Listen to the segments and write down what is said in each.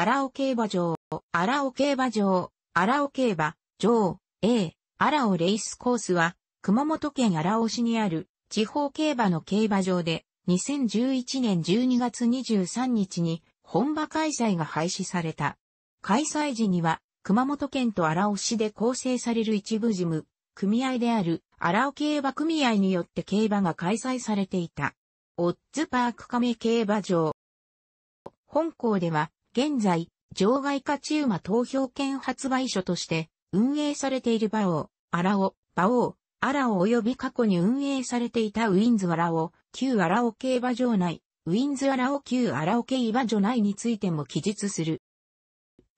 荒尾競馬場、荒尾競馬場、荒尾競馬場、A、荒尾レースコースは、熊本県荒尾市にある地方競馬の競馬場で、2011年12月23日に本場開催が廃止された。開催時には、熊本県と荒尾市で構成される一部事務、組合である荒尾競馬組合によって競馬が開催されていた。オッズパーク亀競馬場。本校では、現在、場外勝ち馬投票券発売所として運営されている馬王、荒尾、馬王、荒尾及び過去に運営されていたウィンズラオ、旧荒尾競馬場内、ウィンズ荒尾旧荒尾競馬場内についても記述する。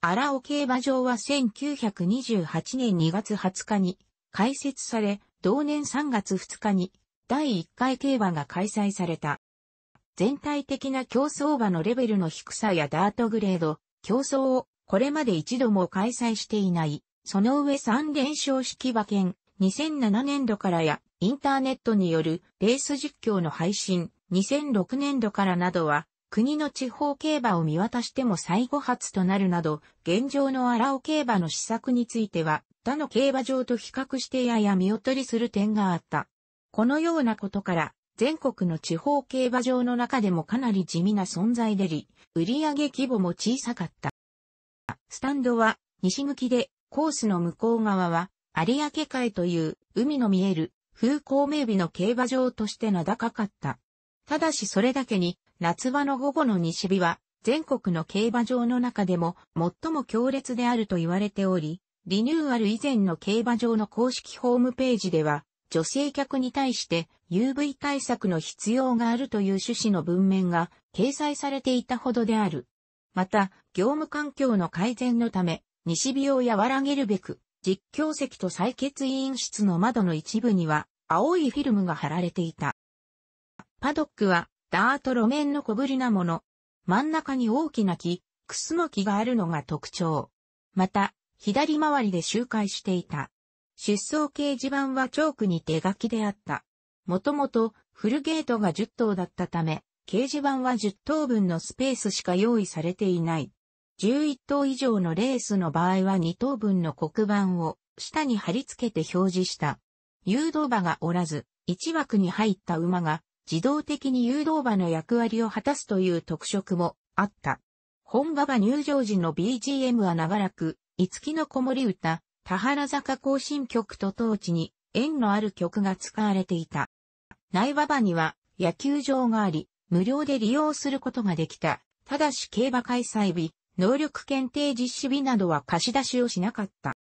荒尾競馬場は1928年2月20日に開設され、同年3月2日に第1回競馬が開催された。全体的な競走馬のレベルの低さやダートグレード、競争をこれまで一度も開催していない、その上3連勝式馬券、2007年度からやインターネットによるレース実況の配信、2006年度からなどは、国の地方競馬を見渡しても最後発となるなど、現状の荒尾競馬の施策については、他の競馬場と比較してやや見劣りする点があった。このようなことから、全国の地方競馬場の中でもかなり地味な存在でり、売上規模も小さかった。スタンドは西向きで、コースの向こう側は有明海という海の見える風光明媚の競馬場として名高かった。ただしそれだけに、夏場の午後の西日は、全国の競馬場の中でも最も強烈であると言われており、リニューアル以前の競馬場の公式ホームページでは、女性客に対して UV 対策の必要があるという趣旨の文面が掲載されていたほどである。また、業務環境の改善のため、西日を和らげるべく、実況席と採血委員室の窓の一部には、青いフィルムが貼られていた。パドックは、ダート路面の小ぶりなもの。真ん中に大きな木、クスノキがあるのが特徴。また、左回りで周回していた。出走掲示板はチョークに手書きであった。もともとフルゲートが10頭だったため、掲示板は10頭分のスペースしか用意されていない。11頭以上のレースの場合は2頭分の黒板を下に貼り付けて表示した。誘導馬がおらず、1枠に入った馬が自動的に誘導馬の役割を果たすという特色もあった。本馬場入場時の BGM は長らく、五木の子守歌、田原坂行進曲と当地に縁のある曲が使われていた。内場場には野球場があり、無料で利用することができた。ただし競馬開催日、能力検定実施日などは貸し出しをしなかった。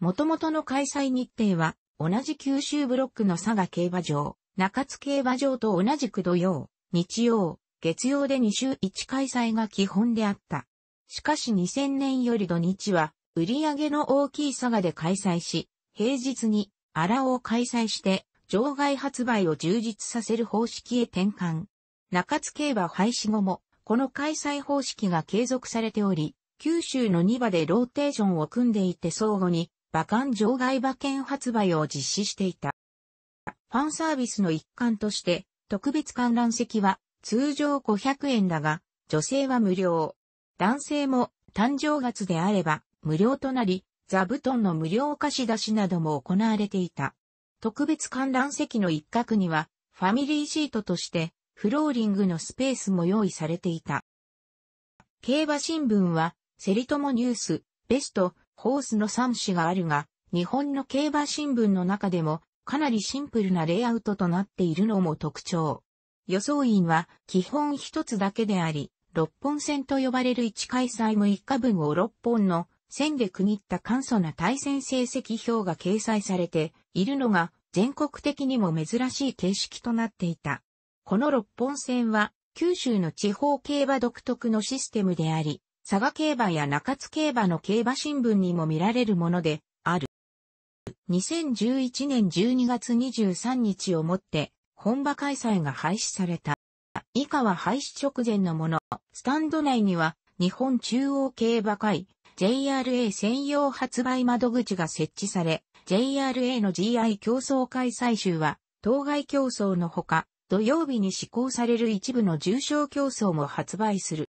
元々の開催日程は、同じ九州ブロックの佐賀競馬場、中津競馬場と同じく土曜、日曜、月曜で2週1開催が基本であった。しかし2000年より土日は売り上げの大きい佐賀で開催し、平日に荒尾を開催して、場外発売を充実させる方式へ転換。中津競馬廃止後も、この開催方式が継続されており、九州の2馬でローテーションを組んでいて相互に、馬券場外馬券発売を実施していた。ファンサービスの一環として、特別観覧席は通常500円だが、女性は無料。男性も誕生月であれば無料となり、座布団の無料貸し出しなども行われていた。特別観覧席の一角には、ファミリーシートとして、フローリングのスペースも用意されていた。競馬新聞は、セリトモニュース、ベスト、ホースの3紙があるが、日本の競馬新聞の中でも、かなりシンプルなレイアウトとなっているのも特徴。予想員は基本一つだけであり、六本線と呼ばれる1開催6日分を6本の線で区切った簡素な対戦成績表が掲載されているのが全国的にも珍しい形式となっていた。この六本線は九州の地方競馬独特のシステムであり、佐賀競馬や中津競馬の競馬新聞にも見られるものである。2011年12月23日をもって本場開催が廃止された。以下は廃止直前のもの。スタンド内には日本中央競馬会、JRA 専用発売窓口が設置され、JRA の GI 競争開催集は、当該競争のほか、土曜日に施行される一部の重症競争も発売する。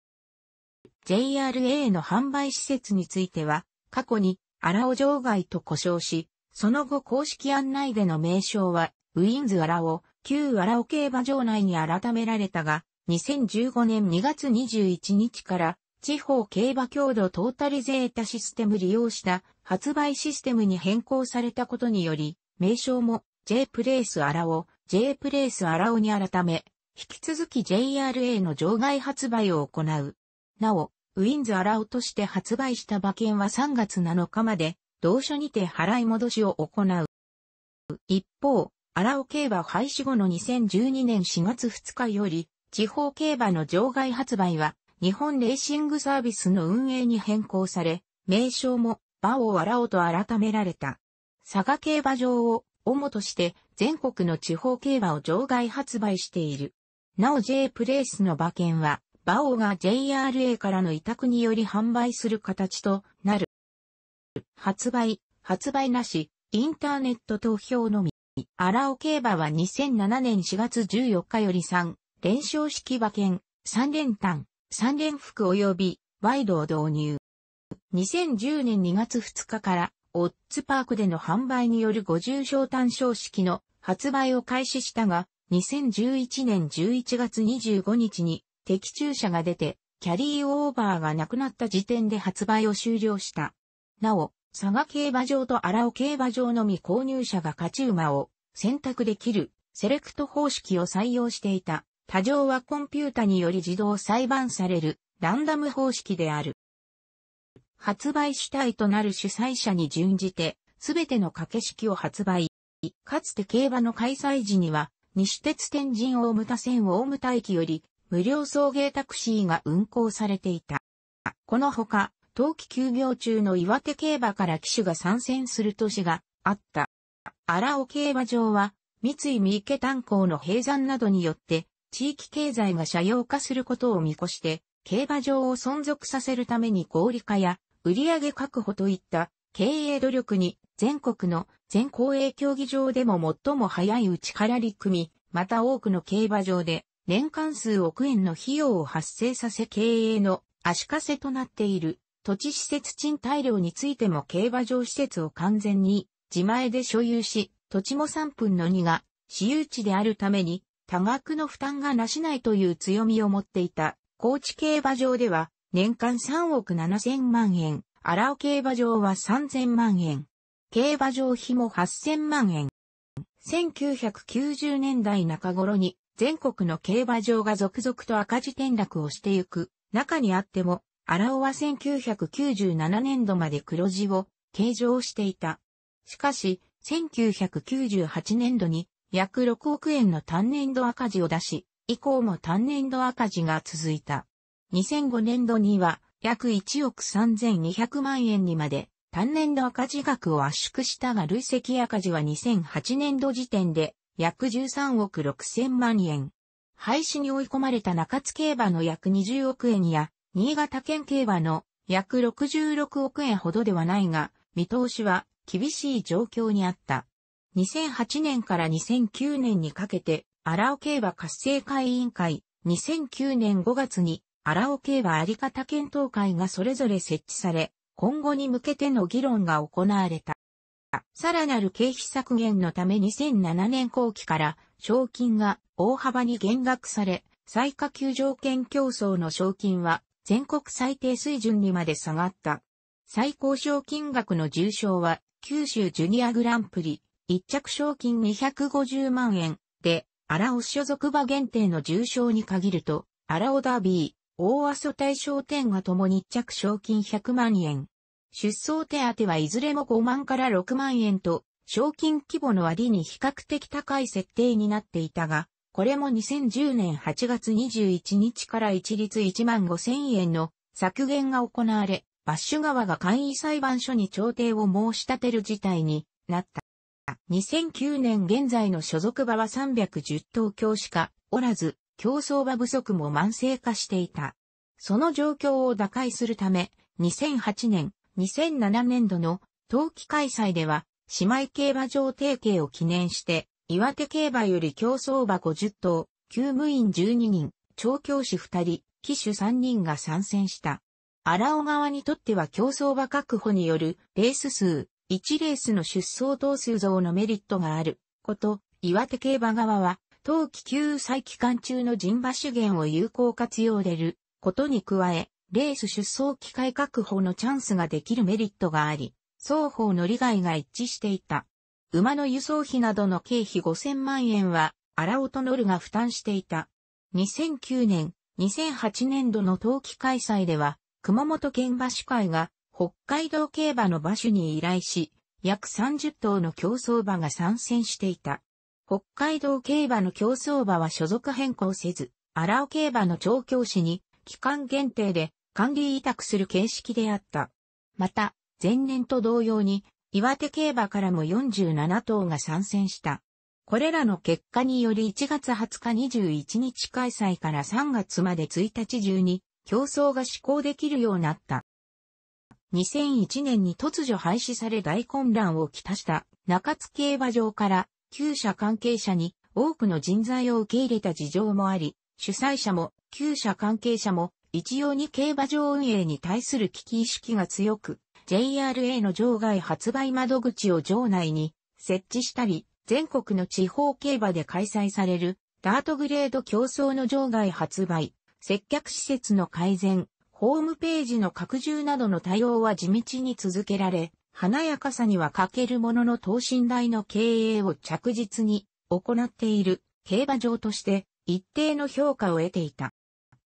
JRA の販売施設については、過去に、荒尾場外と呼称し、その後公式案内での名称は、ウィンズ荒尾、旧荒尾競馬場内に改められたが、2015年2月21日から地方競馬強度トータリゼータシステム利用した発売システムに変更されたことにより、名称も J プレイスアラオ、J プレイスアラオに改め、引き続き JRA の場外発売を行う。なお、ウィンズアラオとして発売した馬券は3月7日まで、同所にて払い戻しを行う。一方、アラオ競馬廃止後の2012年4月2日より、地方競馬の場外発売は、日本レーシングサービスの運営に変更され、名称も馬をアラオと改められた。佐賀競馬場を主として全国の地方競馬を場外発売している。なお J プレイスの馬券は、馬王が JRA からの委託により販売する形となる。発売、発売なし、インターネット投票のみ。荒尾競馬は2007年4月14日より3、連勝式馬券、3連単、三連服及びワイドを導入。2010年2月2日から、オッツパークでの販売による50小単勝式の発売を開始したが、2011年11月25日に的中者が出て、キャリーオーバーがなくなった時点で発売を終了した。なお、佐賀競馬場と荒尾競馬場のみ購入者が勝ち馬を選択できるセレクト方式を採用していた。多乗はコンピュータにより自動裁判されるランダム方式である。発売主体となる主催者に準じて、すべての掛け式を発売。かつて競馬の開催時には、西鉄天神大牟田線大牟田駅より、無料送迎タクシーが運行されていた。このほか、冬季休業中の岩手競馬から騎手が参戦する年があった。荒尾競馬場は、三井三池炭鉱の閉山などによって地域経済が社用化することを見越して、競馬場を存続させるために合理化や売上確保といった経営努力に全国の全公営競技場でも最も早いうちから立組また多くの競馬場で年間数億円の費用を発生させ経営の足かせとなっている土地施設賃貸料についても競馬場施設を完全に自前で所有し、土地も3分の2が私有地であるために多額の負担がなしないという強みを持っていた、高知競馬場では、年間3億7千万円、荒尾競馬場は3千万円、競馬場費も8千万円。1990年代中頃に全国の競馬場が続々と赤字転落をしてゆく中にあっても、荒尾は1997年度まで黒字を計上していた。しかし、1998年度に約6億円の単年度赤字を出し、以降も単年度赤字が続いた。2005年度には約1億3200万円にまで単年度赤字額を圧縮したが累積赤字は2008年度時点で約13億6000万円。廃止に追い込まれた中津競馬の約20億円や、新潟県競馬の約66億円ほどではないが、見通しは厳しい状況にあった。2008年から2009年にかけて、荒尾競馬活性化委員会、2009年5月に、荒尾競馬あり方検討会がそれぞれ設置され、今後に向けての議論が行われた。さらなる経費削減のため2007年後期から賞金が大幅に減額され、最下級条件競争の賞金は全国最低水準にまで下がった。最高賞金額の重賞は九州ジュニアグランプリ、一着賞金250万円で、荒尾所属馬限定の重賞に限ると、荒尾ダービー、大阿蘇大賞典がともに一着賞金100万円。出走手当はいずれも5万から6万円と、賞金規模の割に比較的高い設定になっていたが、これも2010年8月21日から一律1万5千円の削減が行われ、バッシュ川が簡易裁判所に調停を申し立てる事態になった。2009年現在の所属馬は310頭強しかおらず、競争馬不足も慢性化していた。その状況を打開するため、2008年、2007年度の冬季開催では、姉妹競馬場提携を記念して、岩手競馬より競争馬50頭、救務員12人、調教師2人、騎手3人が参戦した。荒尾側にとっては競争馬確保によるレース数、1レースの出走頭数増のメリットがあること、岩手競馬側は、冬季休載期間中の人馬資源を有効活用でることに加え、レース出走機会確保のチャンスができるメリットがあり、双方の利害が一致していた。馬の輸送費などの経費5000万円は、荒尾とノルが負担していた。2009年、2008年度の冬季開催では、熊本県馬主会が北海道競馬の馬主に依頼し、約30頭の競争馬が参戦していた。北海道競馬の競争馬は所属変更せず、荒尾競馬の調教師に期間限定で管理委託する形式であった。また、前年と同様に、岩手競馬からも47頭が参戦した。これらの結果により1月20日21日開催から3月まで1日中に競争が施行できるようになった。2001年に突如廃止され大混乱をきたした中津競馬場から旧社関係者に多くの人材を受け入れた事情もあり、主催者も旧社関係者も一様に競馬場運営に対する危機意識が強く、JRA の場外発売窓口を場内に設置したり、全国の地方競馬で開催されるダートグレード競争の場外発売、接客施設の改善、ホームページの拡充などの対応は地道に続けられ、華やかさには欠けるものの等身大の経営を着実に行っている競馬場として一定の評価を得ていた。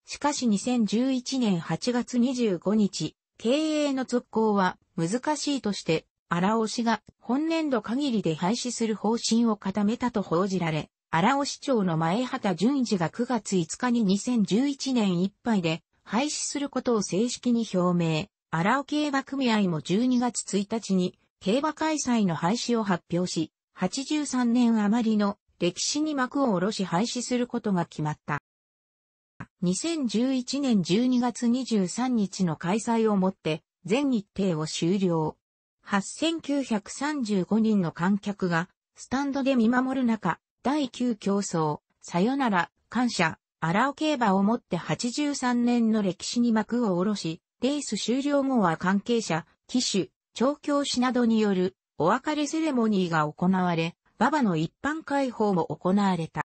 しかし2011年8月25日、経営の続行は難しいとして、荒尾氏が本年度限りで廃止する方針を固めたと報じられ、荒尾市長の前畑淳一が9月5日に2011年いっぱいで廃止することを正式に表明、荒尾競馬組合も12月1日に競馬開催の廃止を発表し、83年余りの歴史に幕を下ろし廃止することが決まった。2011年12月23日の開催をもって全日程を終了。8935人の観客がスタンドで見守る中、第9競争、さよなら、感謝、荒尾競馬をもって83年の歴史に幕を下ろし、レース終了後は関係者、騎手、調教師などによるお別れセレモニーが行われ、馬場の一般開放も行われた。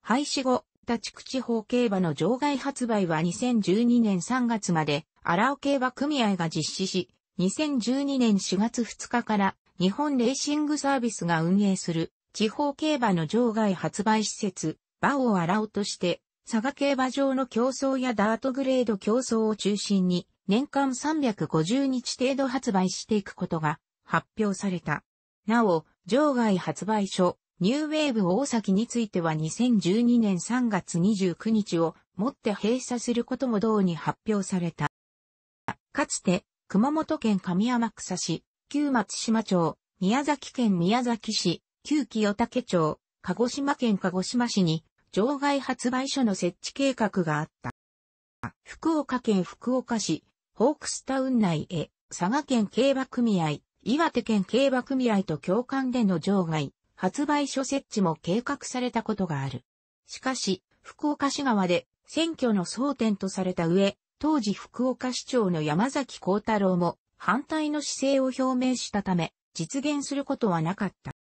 廃止後、立区地方競馬の場外発売は2012年3月まで、荒尾競馬組合が実施し、2012年4月2日から日本レーシングサービスが運営する地方競馬の場外発売施設、場を洗おうとして、佐賀競馬場の競争やダートグレード競争を中心に、年間350日程度発売していくことが発表された。なお、場外発売所、ニューウェーブ大崎については2012年3月29日をもって閉鎖することも同に発表された。かつて、熊本県上天草市、旧松島町、宮崎県宮崎市、旧清武町、鹿児島県鹿児島市に場外発売所の設置計画があった。福岡県福岡市、ホークスタウン内へ、佐賀県競馬組合、岩手県競馬組合と共感での場外、発売所設置も計画されたことがある。しかし、福岡市側で選挙の争点とされた上、当時福岡市長の山崎幸太郎も反対の姿勢を表明したため、実現することはなかった。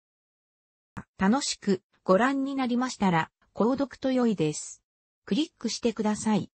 楽しくご覧になりましたら、購読と良いです。クリックしてください。